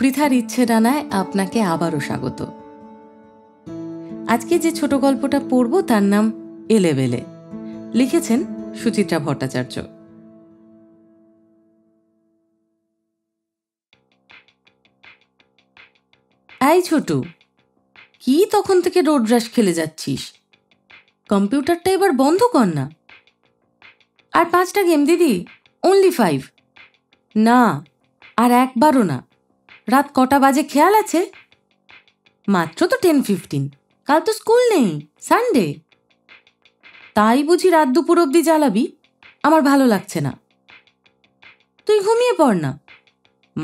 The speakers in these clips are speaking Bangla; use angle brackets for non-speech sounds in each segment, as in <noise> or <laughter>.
পৃথার ইচ্ছে ডানায় আপনাকে আবারও স্বাগত আজকে যে ছোট গল্পটা পড়ব তার নাম এলেবেলে লিখেছেন সুচিত্রা ভট্টাচার্য এই ছোট কি তখন থেকে রোড রাস খেলে যাচ্ছিস কম্পিউটারটা এবার বন্ধ কর না আর পাঁচটা গেম দিদি অনলি ফাইভ না আর একবারও না রাত কটা বাজে খেয়াল আছে মাত্র তো টেন ফিফটিন কাল তো স্কুল নেই সানডে তাই বুঝি রাত দুপুর অবধি জ্বালাবি আমার ভালো লাগছে না তুই ঘুমিয়ে পড় না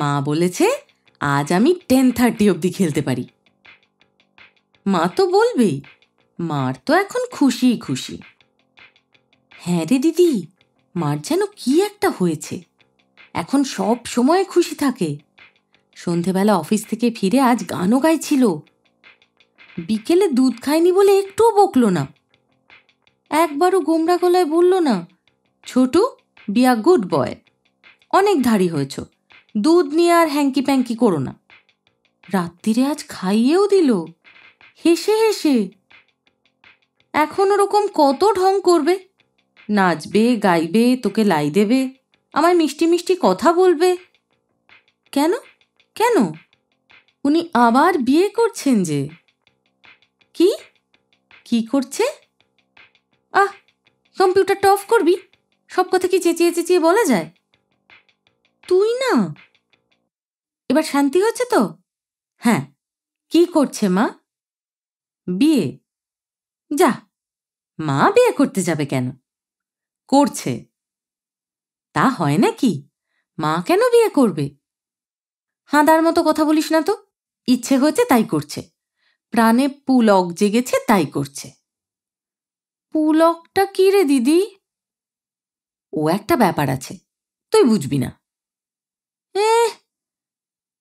মা বলেছে আজ আমি টেন থার্টি অবধি খেলতে পারি মা তো বলবেই মার তো এখন খুশিই খুশি হ্যাঁ রে দিদি মার যেন কি একটা হয়েছে এখন সব সময় খুশি থাকে সন্ধেবেলা অফিস থেকে ফিরে আজ গানও গাইছিল বিকেলে দুধ খায়নি বলে একটুও বকল না একবারও গোমরা গলায় বলল না ছোটু আর গুড বয় অনেক ধারী হয়েছ দুধ নিয়ে আর হ্যাঙ্কি প্যাঙ্কি করো না রাত্রিরে আজ খাইয়েও দিল হেসে হেসে এখন ওরকম কত ঢং করবে নাচবে গাইবে তোকে লাই দেবে আমায় মিষ্টি মিষ্টি কথা বলবে কেন কেন উনি আবার বিয়ে করছেন যে কি কি করছে আহ কম্পিউটারটা অফ করবি সব কথা কি চেঁচিয়ে চেঁচিয়ে বলা যায় তুই না এবার শান্তি হচ্ছে তো হ্যাঁ কি করছে মা বিয়ে যা মা বিয়ে করতে যাবে কেন করছে তা হয় নাকি মা কেন বিয়ে করবে হাঁদার মতো কথা বলিস না তো ইচ্ছে হয়েছে তাই করছে প্রাণে পুলক জেগেছে তাই করছে পুলকটা কি রে দিদি ও একটা ব্যাপার আছে তুই বুঝবি না এ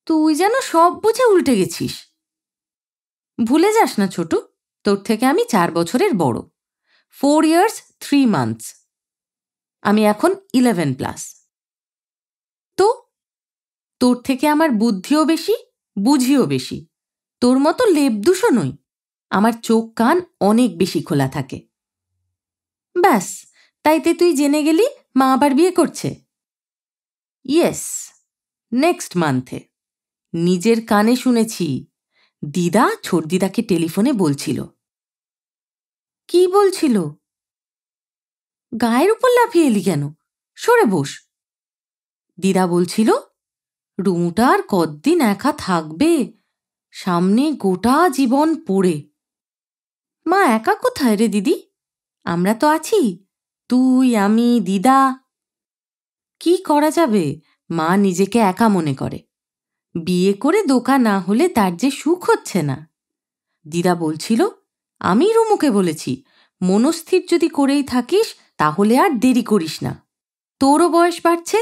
তুই যেন সব বুঝে উল্টে গেছিস ভুলে যাস না ছোটু তোর থেকে আমি চার বছরের বড় ফোর ইয়ার্স থ্রি মান্থস আমি এখন ইলেভেন প্লাস তোর থেকে আমার বুদ্ধিও বেশি বুঝিও বেশি তোর মতো লেপদুষও নই আমার চোখ কান অনেক বেশি খোলা থাকে ব্যাস তাইতে তুই জেনে গেলি মা আবার বিয়ে করছে ইয়েস নেক্সট মান্থে নিজের কানে শুনেছি দিদা ছোট দিদাকে টেলিফোনে বলছিল কি বলছিল গায়ের উপর লাফিয়ে এলি কেন সরে বস দিদা বলছিল রুমুটা আর কদ্দিন একা থাকবে সামনে গোটা জীবন পড়ে মা একা কোথায় রে দিদি আমরা তো আছি তুই আমি দিদা কি করা যাবে মা নিজেকে একা মনে করে বিয়ে করে দোকা না হলে তার যে সুখ হচ্ছে না দিদা বলছিল আমি রুমুকে বলেছি মনস্থির যদি করেই থাকিস তাহলে আর দেরি করিস না তোরও বয়স বাড়ছে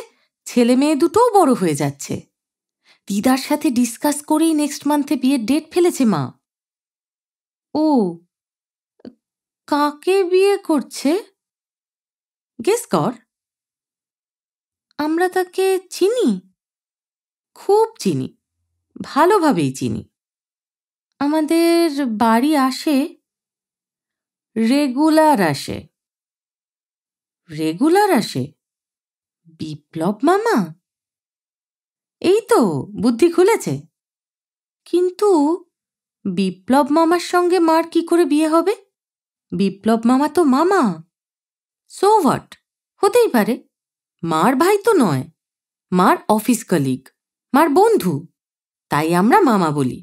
ছেলে মেয়ে দুটোও বড় হয়ে যাচ্ছে দিদার সাথে ডিসকাস করেই নেক্সট মান্থে বিয়ের ডেট ফেলেছে মা ও কাকে বিয়ে করছে গেস কর আমরা তাকে চিনি খুব চিনি ভালোভাবেই চিনি আমাদের বাড়ি আসে রেগুলার আসে রেগুলার আসে বিপ্লব মামা এই তো বুদ্ধি খুলেছে কিন্তু বিপ্লব মামার সঙ্গে মার কি করে বিয়ে হবে বিপ্লব মামা তো মামা সো হোয়াট হতেই পারে মার ভাই তো নয় মার অফিস কলিগ মার বন্ধু তাই আমরা মামা বলি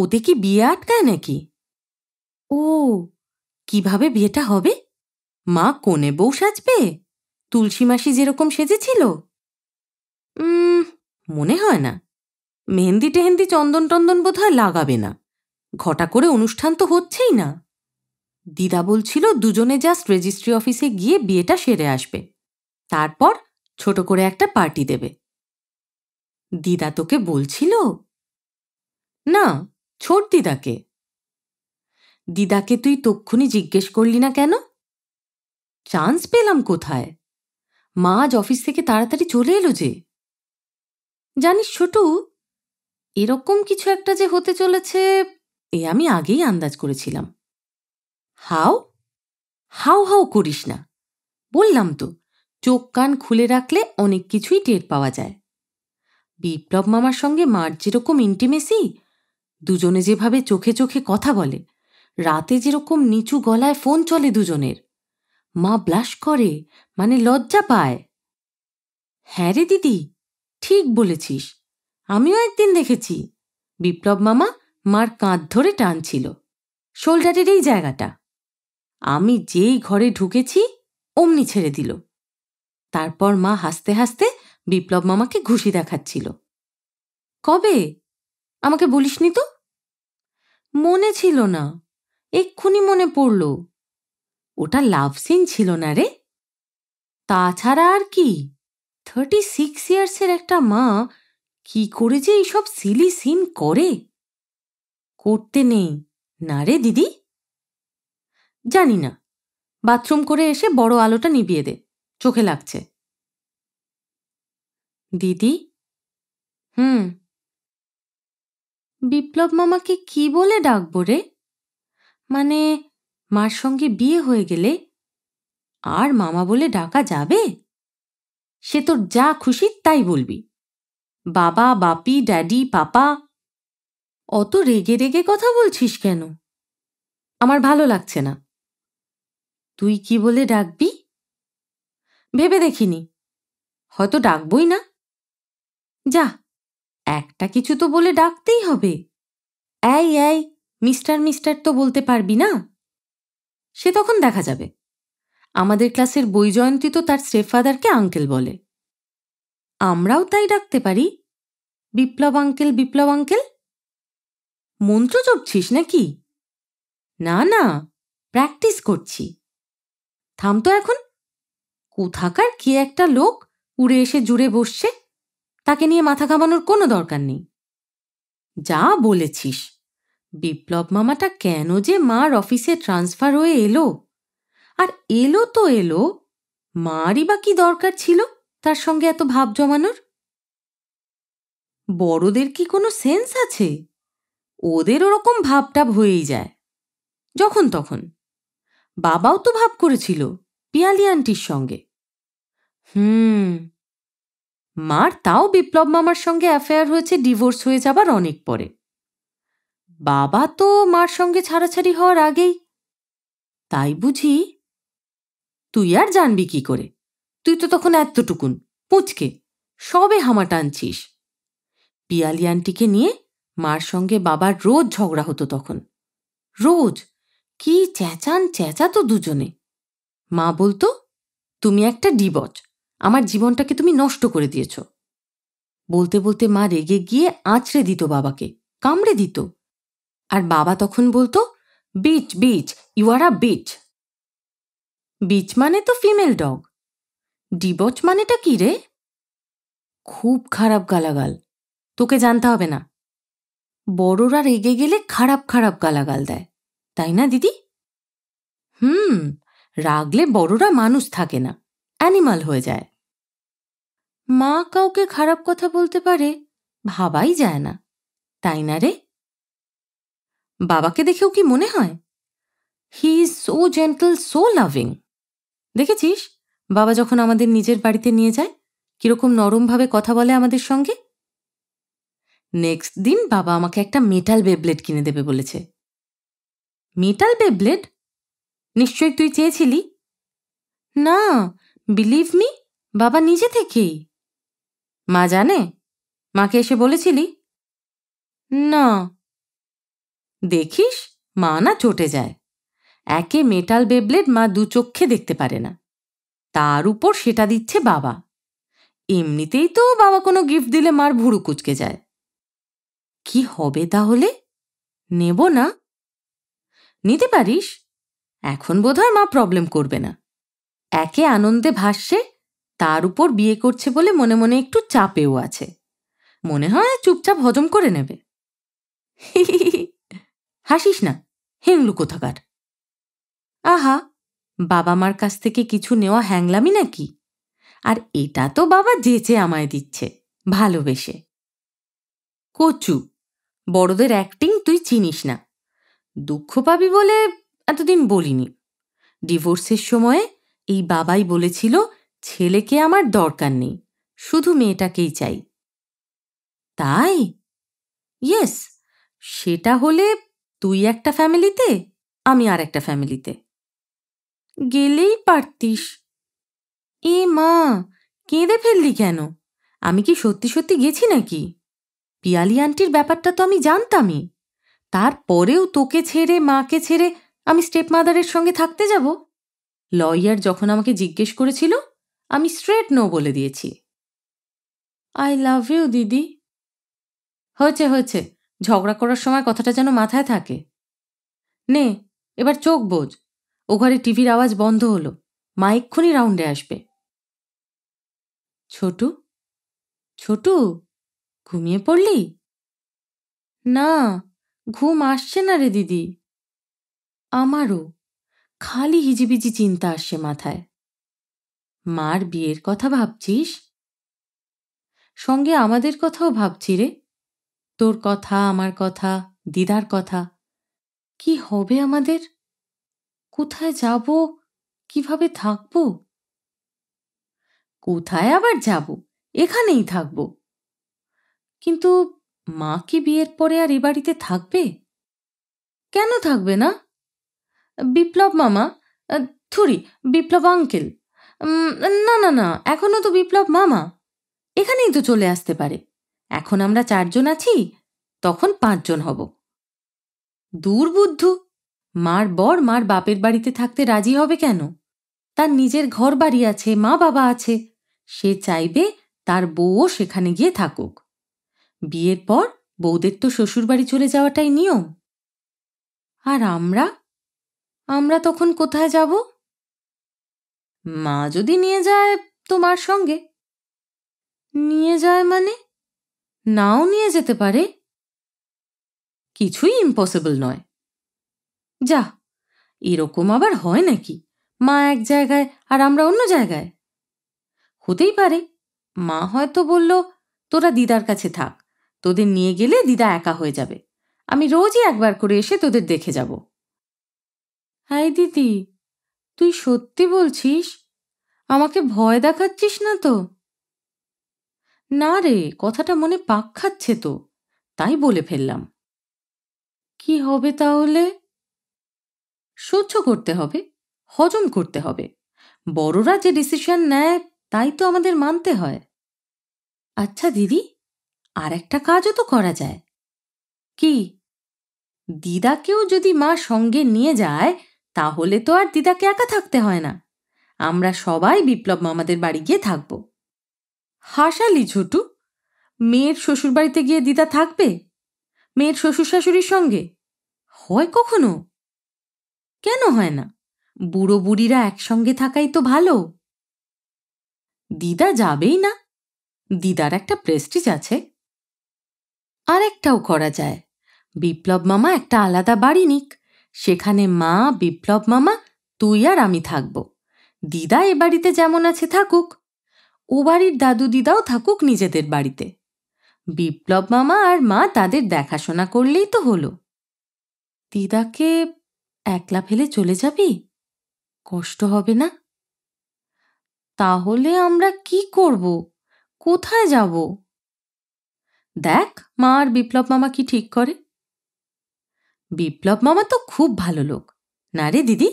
ওতে কি বিয়ে আটকায় নাকি ও কিভাবে বিয়েটা হবে মা কোণে বউ সাজবে তুলসী মাসি যেরকম সেজেছিল মনে হয় না মেহেন্দি টেহেন্দি চন্দন টন্দন বোধ লাগাবে না ঘটা করে অনুষ্ঠান তো হচ্ছেই না দিদা বলছিল দুজনে জাস্ট রেজিস্ট্রি অফিসে গিয়ে বিয়েটা সেরে আসবে তারপর ছোট করে একটা পার্টি দেবে দিদা তোকে বলছিল না ছোট দিদাকে দিদাকে তুই তক্ষুনি জিজ্ঞেস করলি না কেন চান্স পেলাম কোথায় মা আজ অফিস থেকে তাড়াতাড়ি চলে এলো যে জানিস ছোটু এরকম কিছু একটা যে হতে চলেছে এ আমি আগেই আন্দাজ করেছিলাম হাও হাও হাও করিস না বললাম তো চোখ কান খুলে রাখলে অনেক কিছুই টের পাওয়া যায় বিপ্লব মামার সঙ্গে মার যেরকম ইন্টিমেসি দুজনে যেভাবে চোখে চোখে কথা বলে রাতে যেরকম নিচু গলায় ফোন চলে দুজনের মা ব্লাশ করে মানে লজ্জা পায় হ্যাঁ রে দিদি ঠিক বলেছিস আমিও একদিন দেখেছি বিপ্লব মামা মার কাঁধ ধরে টানছিল শোল্ডারের এই জায়গাটা আমি যেই ঘরে ঢুকেছি অমনি ছেড়ে দিল তারপর মা হাসতে হাসতে বিপ্লব মামাকে ঘুষি দেখাচ্ছিল কবে আমাকে বলিসনি তো মনে ছিল না এক্ষুনি মনে পড়ল ওটা লাভ সিন ছিল না রে তাছাড়া আর কি থার্টি সিক্স ইয়ার্সের একটা মা কি করে যে এইসব সিলি সিন করে করতে নেই না রে দিদি জানি না বাথরুম করে এসে বড় আলোটা নিবিয়ে দে চোখে লাগছে দিদি হুম বিপ্লব মামাকে কি বলে ডাকবো রে মানে মার সঙ্গে বিয়ে হয়ে গেলে আর মামা বলে ডাকা যাবে সে তোর যা খুশি তাই বলবি বাবা বাপি ড্যাডি পাপা অত রেগে রেগে কথা বলছিস কেন আমার ভালো লাগছে না তুই কি বলে ডাকবি ভেবে দেখিনি হয়তো ডাকবই না যা একটা কিছু তো বলে ডাকতেই হবে এই এই মিস্টার মিস্টার তো বলতে পারবি না সে তখন দেখা যাবে আমাদের ক্লাসের বৈজয়ন্তী তো তার স্টেফাদারকে আঙ্কেল বলে আমরাও তাই ডাকতে পারি বিপ্লব আঙ্কেল বিপ্লব আঙ্কেল মন্ত্র জপছিস নাকি না না প্র্যাকটিস করছি থাম তো এখন কোথাকার কে একটা লোক উড়ে এসে জুড়ে বসছে তাকে নিয়ে মাথা ঘামানোর কোনো দরকার নেই যা বলেছিস বিপ্লব মামাটা কেন যে মার অফিসে ট্রান্সফার হয়ে এলো আর এলো তো এলো মারই বা কি দরকার ছিল তার সঙ্গে এত ভাব জমানোর বড়দের কি কোনো সেন্স আছে ওদের ওরকম ভাবটাব হয়েই যায় যখন তখন বাবাও তো ভাব করেছিল পিয়ালি আন্টির সঙ্গে হুম মার তাও বিপ্লব মামার সঙ্গে অ্যাফেয়ার হয়েছে ডিভোর্স হয়ে যাবার অনেক পরে বাবা তো মার সঙ্গে ছাড়াছাড়ি হওয়ার আগেই তাই বুঝি তুই আর জানবি কি করে তুই তো তখন এতটুকুন পুঁচকে সবে হামা টানছিস পিয়ালি আন্টিকে নিয়ে মার সঙ্গে বাবার রোজ ঝগড়া হতো তখন রোজ কি চেঁচান চেঁচাতো দুজনে মা বলতো তুমি একটা ডিবচ আমার জীবনটাকে তুমি নষ্ট করে দিয়েছ বলতে বলতে মা রেগে গিয়ে আঁচড়ে দিত বাবাকে কামড়ে দিত আর বাবা তখন বলতো bitch bitch you are a bitch bitch মানে তো ফিমেল ডগ ডিবচ মানেটা কি রে খুব খারাপ গালাগাল তোকে জানতে হবে না বড়রা রেগে গেলে খারাপ খারাপ গালাগাল দেয় তাই না দিদি হুম রাগলে বড়রা মানুষ থাকে না অ্যানিমাল হয়ে যায় মা কাউকে খারাপ কথা বলতে পারে ভাবাই যায় না তাই না রে বাবাকে দেখেও কি মনে হয় he is so gentle so loving দেখেছিস বাবা যখন আমাদের নিজের বাড়িতে নিয়ে যায় কিরকম নরমভাবে কথা বলে আমাদের সঙ্গে নেক্সট দিন বাবা আমাকে একটা মেটাল বেবলেট কিনে দেবে বলেছে মেটাল বেবলেট নিশ্চয়ই তুই চেয়েছিলি না বিলিভ মি বাবা নিজে থেকেই মা জানে মাকে এসে বলেছিলি না দেখিস মা না চটে যায় একে মেটাল বেবলেট মা দু চক্ষে দেখতে পারে না তার উপর সেটা দিচ্ছে বাবা এমনিতেই তো বাবা কোনো গিফট দিলে মার ভুরু কুচকে যায় কি হবে তাহলে নেব না নিতে পারিস এখন বোধহয় মা প্রবলেম করবে না একে আনন্দে ভাসছে তার উপর বিয়ে করছে বলে মনে মনে একটু চাপেও আছে মনে হয় চুপচাপ হজম করে নেবে <laughs> হাসিস না হেংলু কোথাকার আহা বাবা মার কাছ থেকে কিছু নেওয়া হ্যাংলামি নাকি আর এটা তো বাবা যেচে আমায় দিচ্ছে ভালোবেসে কচু বড়দের অ্যাক্টিং তুই চিনিস না দুঃখ পাবি বলে এতদিন বলিনি ডিভোর্সের সময়ে এই বাবাই বলেছিল ছেলেকে আমার দরকার নেই শুধু মেয়েটাকেই চাই তাই ইয়েস সেটা হলে তুই একটা ফ্যামিলিতে আমি আর একটা ফ্যামিলিতে গেলেই পারতিস এ মা কেঁদে ফেললি কেন আমি কি সত্যি সত্যি গেছি নাকি পিয়ালি আন্টির ব্যাপারটা তো আমি জানতামই তারপরেও তোকে ছেড়ে মাকে ছেড়ে আমি স্টেপ মাদারের সঙ্গে থাকতে যাব লয়ার যখন আমাকে জিজ্ঞেস করেছিল আমি স্ট্রেট নো বলে দিয়েছি আই লাভ ইউ দিদি হয়েছে হয়েছে ঝগড়া করার সময় কথাটা যেন মাথায় থাকে নে এবার চোখ বোঝ ও ঘরে টিভির আওয়াজ বন্ধ হলো মা এক্ষুনি রাউন্ডে আসবে ছোটু ছোটু ঘুমিয়ে পড়লি না ঘুম আসছে না রে দিদি আমারও খালি হিজিবিজি চিন্তা আসছে মাথায় মার বিয়ের কথা ভাবছিস সঙ্গে আমাদের কথাও ভাবছি রে তোর কথা আমার কথা দিদার কথা কি হবে আমাদের কোথায় যাব কিভাবে থাকব কোথায় আবার যাব এখানেই থাকব কিন্তু মা কি বিয়ের পরে আর এ বাড়িতে থাকবে কেন থাকবে না বিপ্লব মামা থুরি বিপ্লব আঙ্কেল না না না এখনও তো বিপ্লব মামা এখানেই তো চলে আসতে পারে এখন আমরা চারজন আছি তখন পাঁচজন হব দুর্বুদ্ধ মার বর মার বাপের বাড়িতে থাকতে রাজি হবে কেন তার নিজের ঘর বাড়ি আছে মা বাবা আছে সে চাইবে তার বউও সেখানে গিয়ে থাকুক বিয়ের পর বউদের তো শ্বশুরবাড়ি চলে যাওয়াটাই নিয়ম আর আমরা আমরা তখন কোথায় যাব মা যদি নিয়ে যায় তোমার সঙ্গে নিয়ে যায় মানে নাও নিয়ে যেতে পারে কিছুই ইম্পসিবল নয় যা এরকম আবার হয় নাকি মা এক জায়গায় আর আমরা অন্য জায়গায় হতেই পারে মা হয়তো বলল তোরা দিদার কাছে থাক তোদের নিয়ে গেলে দিদা একা হয়ে যাবে আমি রোজই একবার করে এসে তোদের দেখে যাব হাই দিদি তুই সত্যি বলছিস আমাকে ভয় দেখাচ্ছিস না তো না রে কথাটা মনে পাক খাচ্ছে তো তাই বলে ফেললাম কি হবে তাহলে সহ্য করতে হবে হজম করতে হবে বড়রা যে ডিসিশন নেয় তাই তো আমাদের মানতে হয় আচ্ছা দিদি আর একটা কাজও তো করা যায় কি দিদাকেও যদি মা সঙ্গে নিয়ে যায় তাহলে তো আর দিদাকে একা থাকতে হয় না আমরা সবাই বিপ্লব মামাদের বাড়ি গিয়ে থাকব হাসালি ঝুটু মেয়ের শ্বশুর বাড়িতে গিয়ে দিদা থাকবে মেয়ের শ্বশুর শাশুড়ির সঙ্গে হয় কখনো কেন হয় না বুড়ো বুড়িরা একসঙ্গে থাকাই তো ভালো দিদা যাবেই না দিদার একটা প্রেস্টিজ আছে আর একটাও করা যায় বিপ্লব মামা একটা আলাদা বাড়ি নিক সেখানে মা বিপ্লব মামা তুই আর আমি থাকব দিদা এ বাড়িতে যেমন আছে থাকুক ও বাড়ির দাদু দিদাও থাকুক নিজেদের বাড়িতে বিপ্লব মামা আর মা তাদের দেখাশোনা করলেই তো হলো দিদাকে একলা ফেলে চলে যাবি কষ্ট হবে না তাহলে আমরা কি করব কোথায় যাব দেখ মা আর বিপ্লব মামা কি ঠিক করে বিপ্লব মামা তো খুব ভালো লোক না রে দিদি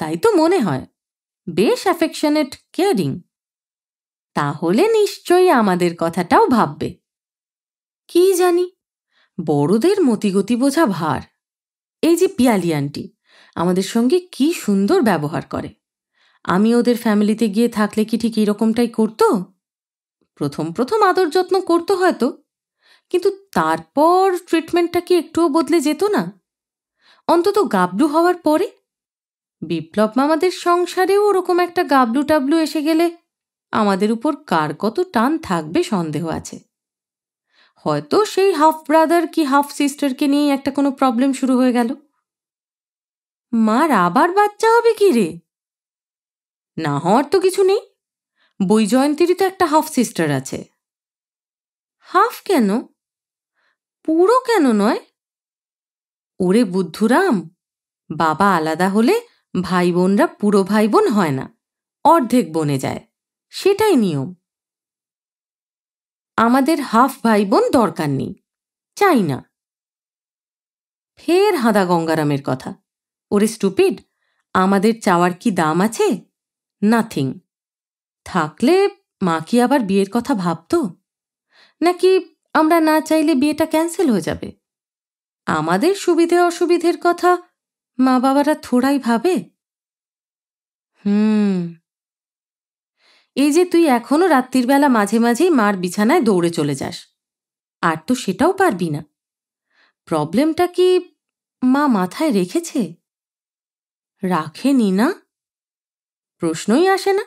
তাই তো মনে হয় বেশ অ্যাফেকশনেট কেয়ারিং তাহলে নিশ্চয়ই আমাদের কথাটাও ভাববে কি জানি বড়দের মতিগতি বোঝা ভার এই যে পিয়ালি আন্টি আমাদের সঙ্গে কি সুন্দর ব্যবহার করে আমি ওদের ফ্যামিলিতে গিয়ে থাকলে কি ঠিক এরকমটাই করতো প্রথম প্রথম আদর যত্ন করতো হয়তো কিন্তু তারপর ট্রিটমেন্টটা কি একটুও বদলে যেত না অন্তত গাবলু হওয়ার পরে বিপ্লব মামাদের সংসারেও ওরকম একটা গাবলু টাবলু এসে গেলে আমাদের উপর কার কত টান থাকবে সন্দেহ আছে হয়তো সেই হাফ ব্রাদার কি হাফ সিস্টারকে নিয়েই একটা কোনো প্রবলেম শুরু হয়ে গেল মার আবার বাচ্চা হবে কি রে না হওয়ার তো কিছু নেই বৈজয়ন্তীরই তো একটা হাফ সিস্টার আছে হাফ কেন পুরো কেন নয় ওরে বুদ্ধুরাম বাবা আলাদা হলে ভাই বোনরা পুরো ভাই বোন হয় না অর্ধেক বনে যায় সেটাই নিয়ম আমাদের হাফ ভাই বোন দরকার নেই চাই না ফের হাঁদা গঙ্গারামের কথা ওরে স্টুপিড আমাদের চাওয়ার কি দাম আছে নাথিং থাকলে মা কি আবার বিয়ের কথা ভাবত নাকি আমরা না চাইলে বিয়েটা ক্যান্সেল হয়ে যাবে আমাদের সুবিধে অসুবিধের কথা মা বাবারা থোড়াই ভাবে হুম এই যে তুই এখনও রাত্রিবেলা মাঝে মাঝেই মার বিছানায় দৌড়ে চলে যাস আর তো সেটাও পারবি না প্রবলেমটা কি মা মাথায় রেখেছে রাখেনি না প্রশ্নই আসে না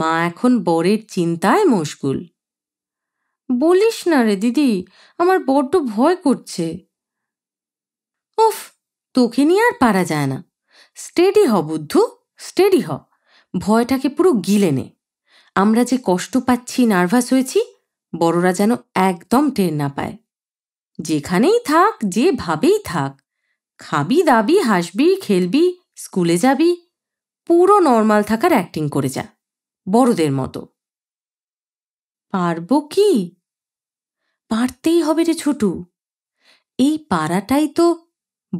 মা এখন বরের চিন্তায় মশগুল বলিস না রে দিদি আমার বড্ড ভয় করছে উফ তোকে নিয়ে আর পারা যায় না স্টেডি হ বুদ্ধু স্টেডি হ ভয়টাকে পুরো গিলে নে আমরা যে কষ্ট পাচ্ছি নার্ভাস হয়েছি বড়রা যেন একদম টের না পায় যেখানেই থাক যেভাবেই থাক খাবি দাবি হাসবি খেলবি স্কুলে যাবি পুরো নর্মাল থাকার অ্যাক্টিং করে যা বড়দের মতো পারব কি পারতেই হবে রে ছোটু এই পাড়াটাই তো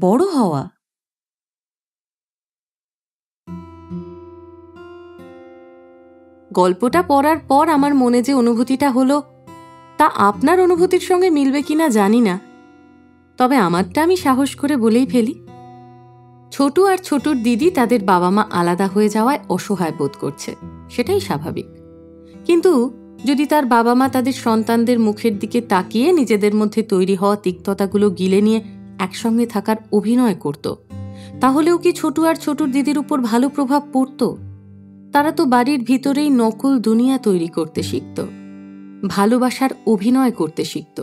বড় হওয়া গল্পটা পড়ার পর আমার মনে যে অনুভূতিটা হলো তা আপনার অনুভূতির সঙ্গে মিলবে কিনা জানি না তবে আমারটা আমি সাহস করে বলেই ফেলি ছোটু আর ছোটুর দিদি তাদের বাবা মা আলাদা হয়ে যাওয়ায় অসহায় বোধ করছে সেটাই স্বাভাবিক কিন্তু যদি তার বাবা মা তাদের সন্তানদের মুখের দিকে তাকিয়ে নিজেদের মধ্যে তৈরি হওয়া তিক্ততাগুলো গিলে নিয়ে একসঙ্গে থাকার অভিনয় করত তাহলেও কি ছোটু আর ছোটুর দিদির উপর ভালো প্রভাব পড়তো তারা তো বাড়ির ভিতরেই নকল দুনিয়া তৈরি করতে শিখত ভালোবাসার অভিনয় করতে শিখত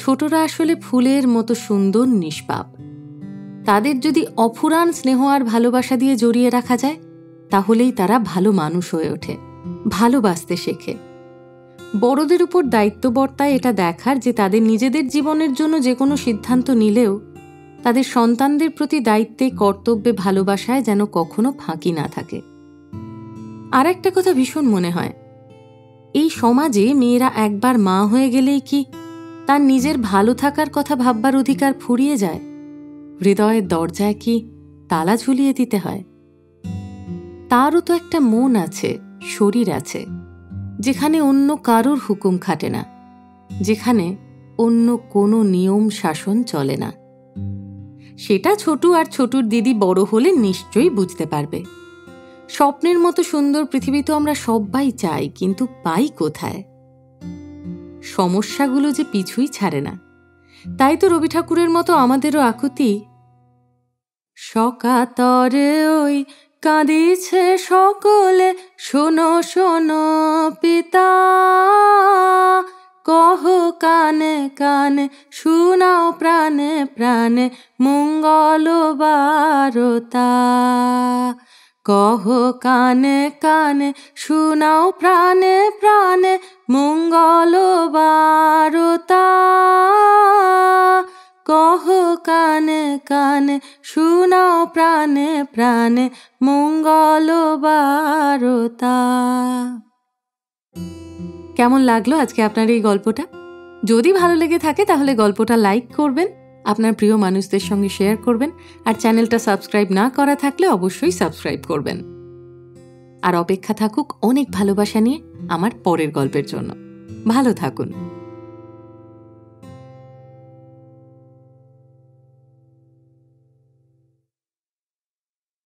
ছোটরা আসলে ফুলের মতো সুন্দর নিষ্পাপ তাদের যদি অফুরান স্নেহ আর ভালোবাসা দিয়ে জড়িয়ে রাখা যায় তাহলেই তারা ভালো মানুষ হয়ে ওঠে ভালোবাসতে শেখে বড়দের উপর দায়িত্ববর্তায় এটা দেখার যে তাদের নিজেদের জীবনের জন্য যে কোনো সিদ্ধান্ত নিলেও তাদের সন্তানদের প্রতি দায়িত্বে কর্তব্যে ভালোবাসায় যেন কখনো ফাঁকি না থাকে আর একটা কথা ভীষণ মনে হয় এই সমাজে মেয়েরা একবার মা হয়ে গেলেই কি তার নিজের ভালো থাকার কথা ভাববার অধিকার ফুরিয়ে যায় হৃদয়ের দরজায় কি তালা ঝুলিয়ে দিতে হয় তারও তো একটা মন আছে শরীর আছে যেখানে অন্য কারোর হুকুম খাটে না যেখানে অন্য কোনো নিয়ম শাসন চলে না সেটা ছোটু আর ছোটুর দিদি বড় হলে নিশ্চয়ই বুঝতে পারবে স্বপ্নের মতো সুন্দর পৃথিবী তো আমরা সবাই চাই কিন্তু পাই কোথায় সমস্যাগুলো যে পিছুই ছাড়ে না তাই তো রবি ঠাকুরের মতো আমাদেরও আকুতি সকাতরে ওই কাঁদিছে সকলে শোনো শোনো পিতা কহ কানে কানে শুনাও প্রাণে প্রাণে মঙ্গল বারতা কহ কানে কানে শুনাও প্রাণে প্রাণে মঙ্গল বারতা কহ কানে কানে শুনাও প্রাণে প্রাণে মঙ্গল বারতা কেমন লাগলো আজকে আপনার এই গল্পটা যদি ভালো লেগে থাকে তাহলে গল্পটা লাইক করবেন আপনার প্রিয় মানুষদের সঙ্গে শেয়ার করবেন আর চ্যানেলটা সাবস্ক্রাইব না করা থাকলে অবশ্যই সাবস্ক্রাইব করবেন আর অপেক্ষা থাকুক অনেক ভালোবাসা নিয়ে আমার পরের গল্পের জন্য ভালো থাকুন